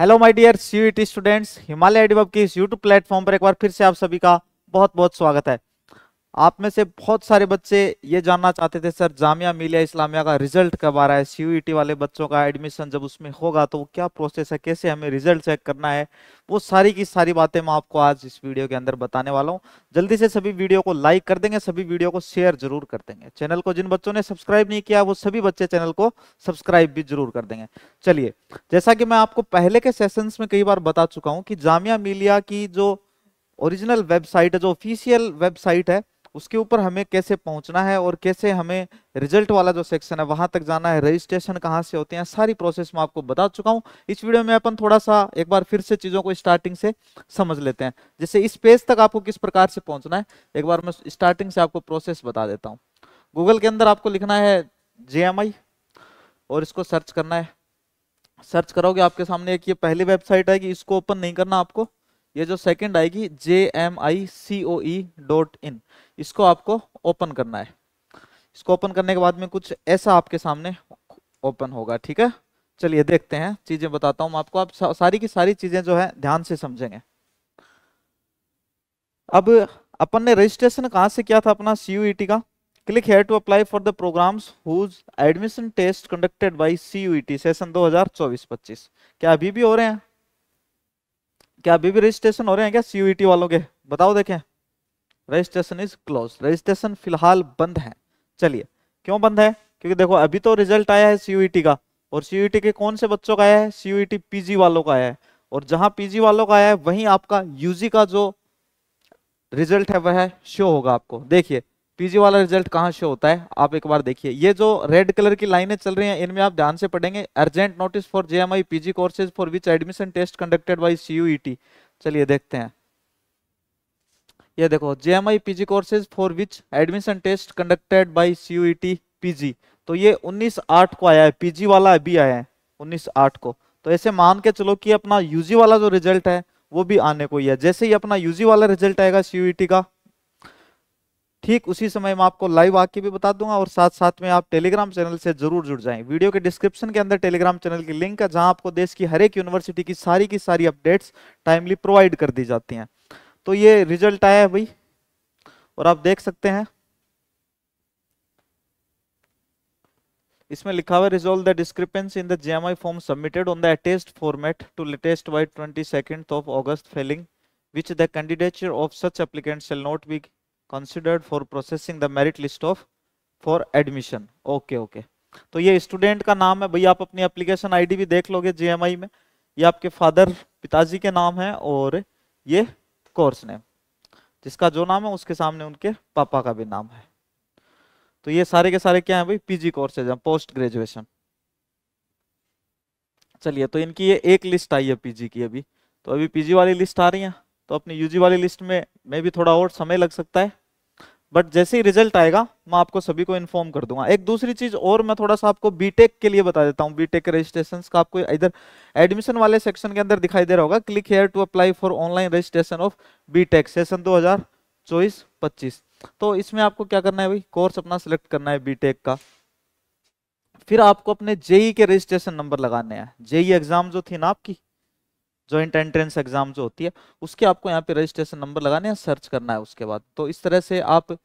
hello my dear C students Himalaya एडिब की इस यूट्यूब प्लेटफॉर्म पर एक बार फिर से आप सभी का बहुत बहुत स्वागत है आप में से बहुत सारे बच्चे ये जानना चाहते थे सर जामिया मिलिया इस्लामिया का रिजल्ट कब आ रहा है सी e वाले बच्चों का एडमिशन जब उसमें होगा तो क्या प्रोसेस है कैसे हमें रिजल्ट चेक करना है वो सारी की सारी बातें मैं आपको आज इस वीडियो के अंदर बताने वाला हूँ जल्दी से सभी वीडियो को लाइक कर देंगे सभी वीडियो को शेयर जरूर कर देंगे चैनल को जिन बच्चों ने सब्सक्राइब नहीं किया वो सभी बच्चे चैनल को सब्सक्राइब भी जरूर कर देंगे चलिए जैसा कि मैं आपको पहले के सेशन में कई बार बता चुका हूँ कि जामिया मिलिया की जो ओरिजिनल वेबसाइट है जो ऑफिशियल वेबसाइट है उसके ऊपर हमें कैसे पहुंचना है और कैसे हमें रिजल्ट वाला जो सेक्शन है वहां तक जाना है रजिस्ट्रेशन कहाँ से होते हैं सारी प्रोसेस मैं आपको बता चुका हूँ इस वीडियो में अपन थोड़ा सा एक बार फिर से चीजों को स्टार्टिंग से समझ लेते हैं जैसे इस पेज तक आपको किस प्रकार से पहुंचना है एक बार मैं स्टार्टिंग से आपको प्रोसेस बता देता हूँ गूगल के अंदर आपको लिखना है जे और इसको सर्च करना है सर्च करोगे आपके सामने एक ये पहली वेबसाइट है कि इसको ओपन नहीं करना आपको ये जो सेकंड आएगी जे M I C O E dot in इसको आपको ओपन करना है इसको ओपन करने के बाद में कुछ ऐसा आपके सामने ओपन होगा ठीक है चलिए देखते हैं चीजें बताता हूं आपको आप सारी की सारी चीजें जो है ध्यान से समझेंगे अब अपन ने रजिस्ट्रेशन कहा से किया था अपना सी e का click here to apply for the programmes whose admission test conducted by C session 2024-25 क्या अभी भी हो रहे हैं क्या अभी भी रजिस्ट्रेशन हो रहे हैं क्या सीयूईटी e वालों के बताओ देखें रजिस्ट्रेशन इज क्लोज रजिस्ट्रेशन फिलहाल बंद है चलिए क्यों बंद है क्योंकि देखो अभी तो रिजल्ट आया है सीयूटी e का और सीयूईटी e के कौन से बच्चों का आया है सीयूईटी पीजी वालों का आया है और जहां पीजी वालों का आया है वहीं आपका यूजी का जो रिजल्ट है वह शो होगा आपको देखिए पीजी वाला रिजल्ट कहाँ से होता है आप एक बार देखिए ये जो रेड कलर की लाइनें चल रही हैं इनमें आप ध्यान से पढ़ेंगे urgent notice for P G courses for which admission test conducted by T चलिए देखते हैं ये देखो P G courses for which admission test conducted by CUET PG तो ये उन्नीस आठ को आया है पीजी वाला अभी आया है उन्नीस आठ को तो ऐसे मान के चलो कि अपना यूजी वाला जो रिजल्ट है वो भी आने को ही है जैसे ही अपना यूजी वाला रिजल्ट आएगा टी e का ठीक उसी समय मैं आपको लाइव आके भी बता दूंगा और साथ साथ में आप टेलीग्राम चैनल से जरूर जुड़ जाएं वीडियो के डिस्क्रिप्शन के अंदर टेलीग्राम चैनल की लिंक है जहां आपको देश की हर एक यूनिवर्सिटी की सारी की सारी अपडेट्स टाइमली प्रोवाइड कर दी जाती हैं तो ये रिजल्ट आया है भाई और आप देख सकते हैं इसमें लिखा हुआ resolve the discrepancy in the I form submitted on the format to latest by twenty second of August failing which the candidature of such applicant shall not be considered for processing the merit list of for admission okay okay तो ये student का नाम है भैया आप अपनी application ID भी देख लोगे जीएमआई में ये आपके फादर पिताजी के नाम है और ये कोर्स नेम जिसका जो नाम है उसके सामने उनके पापा का भी नाम है तो ये सारे के सारे क्या है भाई पीजी कोर्सेज है पोस्ट ग्रेजुएशन चलिए तो इनकी ये एक लिस्ट आई है पीजी की अभी तो अभी पीजी वाली लिस्ट आ रही है तो अपनी यूजी वाली लिस्ट में मे भी थोड़ा और समय लग सकता है बट जैसे ही रिजल्ट आएगा मैं आपको सभी को इन्फॉर्म कर दूंगा एक दूसरी चीज और मैं थोड़ा सा आपको बीटेक के लिए बता देता हूँ बीटेक के रजिस्ट्रेशन का आपको इधर एडमिशन वाले सेक्शन के अंदर दिखाई दे रहा होगा click here to apply for online registration of BTech session दो हजार चौबीस पच्चीस तो इसमें आपको क्या करना है भाई कोर्स अपना सिलेक्ट करना है बीटेक का फिर आपको अपने जेई e के रजिस्ट्रेशन नंबर लगाने हैं जेई एग्जाम e जो थी ना आपकी ज्वाइंट एंट्रेंस एग्जाम जो होती है उसके आपको यहाँ पे रजिस्ट्रेशन नंबर लगाने या सर्च करना है उसके बाद तो इस तरह से आप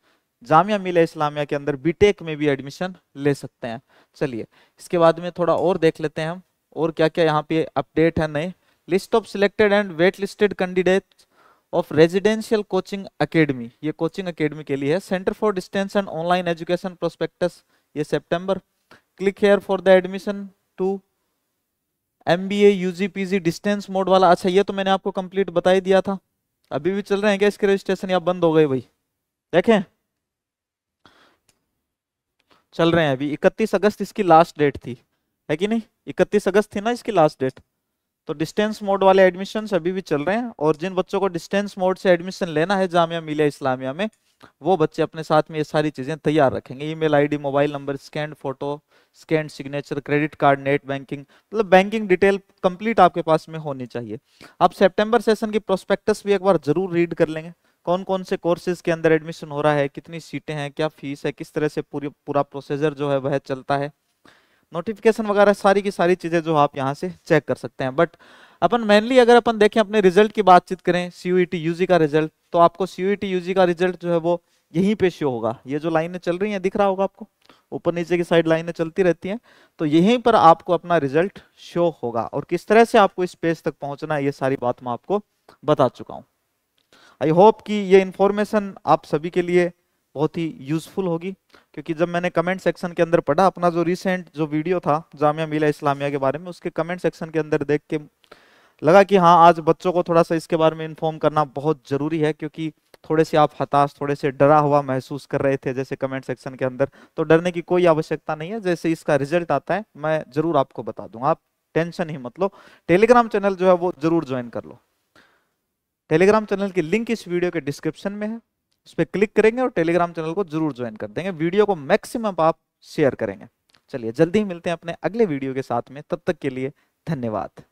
जामिया मिलिया इस्लामिया के अंदर बीटेक e में भी एडमिशन ले सकते हैं चलिए इसके बाद में थोड़ा और देख लेते हैं हम और क्या क्या यहाँ पे अपडेट है नए list of selected and wait listed candidate of residential coaching academy ये कोचिंग अकेडमी के लिए है centre for distance and online education prospectus ये September click here for the admission to M B A U G G P distance mode वाला अच्छा ये तो मैंने आपको कंप्लीट बता ही दिया था अभी भी चल रहे हैं क्या इसके रजिस्ट्रेशन या बंद हो गए भाई देखें चल रहे हैं अभी इकतीस अगस्त इसकी लास्ट डेट थी है कि नहीं इकतीस अगस्त थी ना इसकी लास्ट डेट तो डिस्टेंस मोड वाले एडमिशन अभी भी चल रहे हैं और जिन बच्चों को डिस्टेंस मोड से एडमिशन लेना है जामिया मिलिया इस्लामिया में वो बच्चे अपने साथ में ये सारी चीज़ें तैयार रखेंगे email ID mobile number scanned photo scanned signature credit card net banking मतलब बैंकिंग डिटेल कंप्लीट आपके पास में होनी चाहिए आप सेप्टेम्बर सेशन की प्रोस्पेक्टस भी एक बार जरूर रीड कर लेंगे कौन कौन से कोर्सेज के अंदर एडमिशन हो रहा है कितनी सीटें हैं क्या फीस है किस तरह से पूरी पूरा प्रोसीजर जो है वह चलता है नोटिफिकेशन वगैरह सारी की सारी चीज़ें जो आप यहां से चेक कर सकते हैं बट अपन मेनली अगर अपन देखें अपने रिजल्ट की बातचीत करें सीयूईटी यूजी e का रिजल्ट तो आपको सीयूईटी यूजी e का रिजल्ट जो है वो यहीं पे शो होगा ये जो लाइनें चल रही हैं दिख रहा होगा आपको ऊपर नीचे की साइड लाइनें चलती रहती हैं तो यहीं पर आपको अपना रिजल्ट शो होगा और किस तरह से आपको इस पेज तक पहुंचना है ये सारी बात मैं आपको बता चुका हूँ आई होप कि ये इन्फॉर्मेशन आप सभी के लिए बहुत ही यूजफुल होगी क्योंकि जब मैंने कमेंट सेक्शन के अंदर पढ़ा अपना जो रिसेंट जो वीडियो था जामिया मिला इस्लामिया के बारे में उसके कमेंट सेक्शन के अंदर देख के लगा कि हाँ आज बच्चों को थोड़ा सा इसके बारे में इन्फॉर्म करना बहुत ज़रूरी है क्योंकि थोड़े से आप हताश थोड़े से डरा हुआ महसूस कर रहे थे जैसे कमेंट सेक्शन के अंदर तो डरने की कोई आवश्यकता नहीं है जैसे इसका रिजल्ट आता है मैं जरूर आपको बता दूंगा आप टेंशन ही मत लो टेलीग्राम चैनल जो है वो जरूर ज्वाइन कर लो टेलीग्राम चैनल की लिंक इस वीडियो के डिस्क्रिप्शन में है उस पर क्लिक करेंगे और टेलीग्राम चैनल को जरूर ज्वाइन कर देंगे वीडियो को मैक्सिमम आप शेयर करेंगे चलिए जल्दी ही मिलते हैं अपने अगले वीडियो के साथ में तब तक के लिए धन्यवाद